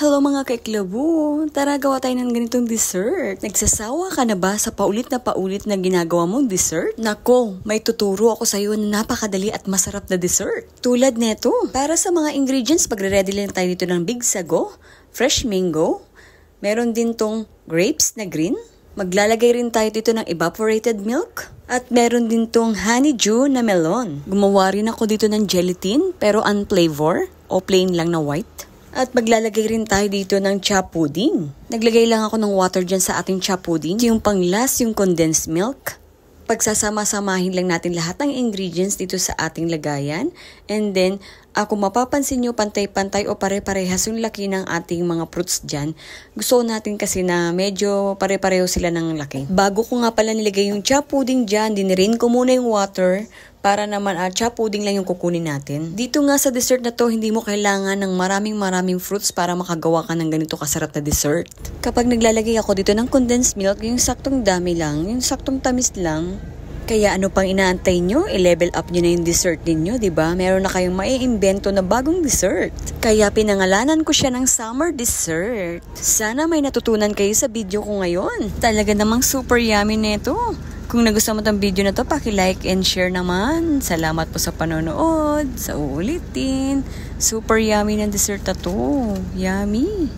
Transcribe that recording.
Hello mga kaiklabo! Tara gawa tayo ng ganitong dessert. Nagsasawa ka na ba sa paulit na paulit na ginagawa mong dessert? Nako, may tuturo ako sa iyo na napakadali at masarap na dessert. Tulad nito, para sa mga ingredients, pagre-ready lang tayo dito ng big sago, fresh mango, meron din tong grapes na green, Maglalagay rin tayo dito ng evaporated milk. At meron din tong honeydew na melon. Gumawa rin ako dito ng gelatin pero unflavor o plain lang na white. At maglalagay rin tayo dito ng cha pudding. Naglagay lang ako ng water dyan sa ating cha pudding. Yung panglas, yung condensed milk. Pagsasama-samahin lang natin lahat ng ingredients dito sa ating lagayan. And then, ako mapapansin nyo pantay-pantay o pare-parehas yung laki ng ating mga fruits dyan. Gusto natin kasi na medyo pare-pareho sila ng laki. Bago ko nga pala nilagay yung cha pudding dyan, dinirin ko muna yung water para naman at uh, puding lang yung kukunin natin. Dito nga sa dessert na to, hindi mo kailangan ng maraming maraming fruits para makagawa ka ng ganito kasarap na dessert. Kapag naglalagay ako dito ng condensed milk, yung saktong dami lang, yung saktong tamis lang, kaya ano pang inaantay nyo? I-level up nyo na yung dessert ninyo, di ba? Meron na kayong maiimbento na bagong dessert. Kaya pinangalanan ko siya ng summer dessert. Sana may natutunan kayo sa video ko ngayon. Talaga namang super yummy nito. Kung nagustuhan mo itong video na to, paki-like and share naman. Salamat po sa panonood. Sa ulitin. Super yummy ng dessert na to. Yummy!